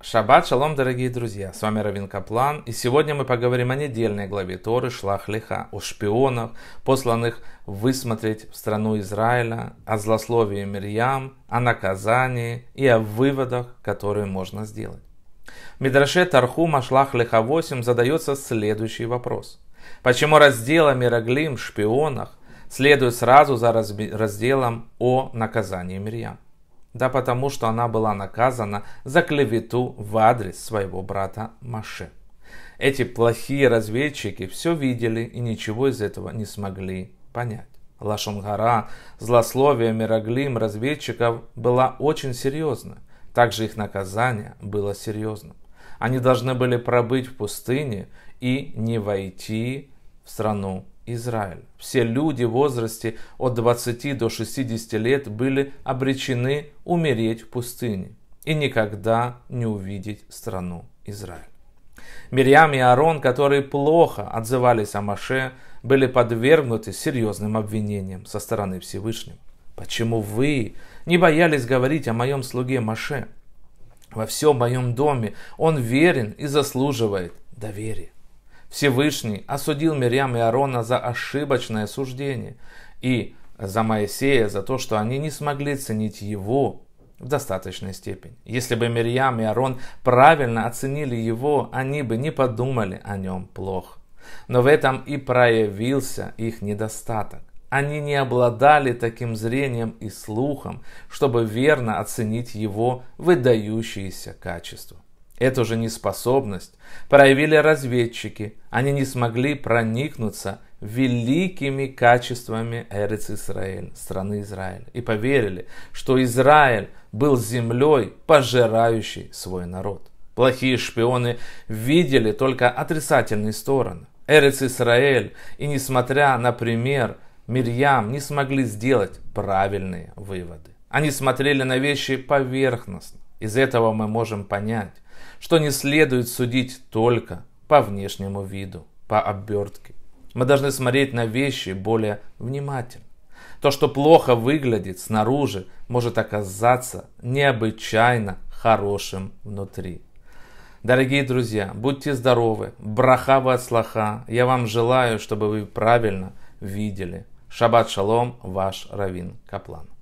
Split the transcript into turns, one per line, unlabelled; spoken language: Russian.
Шаббат шалом, дорогие друзья! С вами Равин Каплан, и сегодня мы поговорим о недельной главе Торы Шлахлиха, о шпионах, посланных высмотреть в страну Израиля, о злословии Мирьям, о наказании и о выводах, которые можно сделать. В Мидраше Тархума Шлахлиха 8 задается следующий вопрос. Почему раздел о Мираглим, шпионах, следует сразу за разделом о наказании Мирьям? Да потому что она была наказана за клевету в адрес своего брата Маше. Эти плохие разведчики все видели и ничего из этого не смогли понять. Лашонгара, злословие Мироглим разведчиков было очень серьезно. Также их наказание было серьезным. Они должны были пробыть в пустыне и не войти в страну Израиль. Все люди в возрасте от 20 до 60 лет были обречены умереть в пустыне и никогда не увидеть страну Израиль. Мирьям и Аарон, которые плохо отзывались о Маше, были подвергнуты серьезным обвинениям со стороны Всевышнего. Почему вы не боялись говорить о моем слуге Маше? Во всем моем доме он верен и заслуживает доверия. Всевышний осудил Мирьям и Арона за ошибочное суждение и за Моисея за то, что они не смогли ценить его в достаточной степени. Если бы Мирьям и Арон правильно оценили его, они бы не подумали о нем плохо. Но в этом и проявился их недостаток. Они не обладали таким зрением и слухом, чтобы верно оценить его выдающиеся качества. Эту же неспособность проявили разведчики. Они не смогли проникнуться великими качествами Эрец Израиль, страны Израиль, и поверили, что Израиль был землей, пожирающей свой народ. Плохие шпионы видели только отрицательные стороны. Эрец Израиль и, несмотря на пример, Мирьям не смогли сделать правильные выводы. Они смотрели на вещи поверхностно. Из этого мы можем понять, что не следует судить только по внешнему виду, по обертке. Мы должны смотреть на вещи более внимательно. То, что плохо выглядит снаружи, может оказаться необычайно хорошим внутри. Дорогие друзья, будьте здоровы, брахава от слаха. Я вам желаю, чтобы вы правильно видели. Шаббат шалом, ваш Равин Каплан.